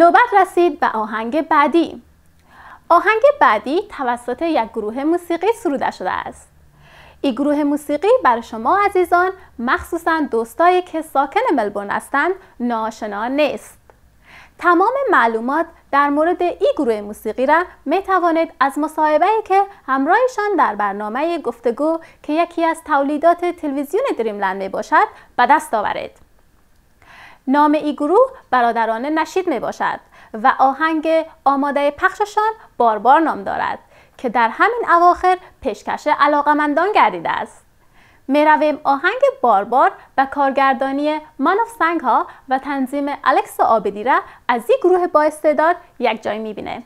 نوبت رسید به آهنگ بعدی آهنگ بعدی توسط یک گروه موسیقی سروده شده است این گروه موسیقی برای شما عزیزان مخصوصا دوستایی که ساکن ملبورن هستند ناشنا نیست تمام معلومات در مورد این گروه موسیقی را می توانید از مصاحبه که همراهشان در برنامه گفتگو که یکی از تولیدات تلویزیون دریملند می باشد به دست آورید. نام ای گروه برادران نشید می باشد و آهنگ آماده پخششان باربار نام دارد که در همین اواخر پشکش علاقمندان گردیده است. رویم آهنگ باربار و کارگردانی من آف سنگ ها و تنظیم الکس آبدی را از این گروه با استعداد یک جای میبینه.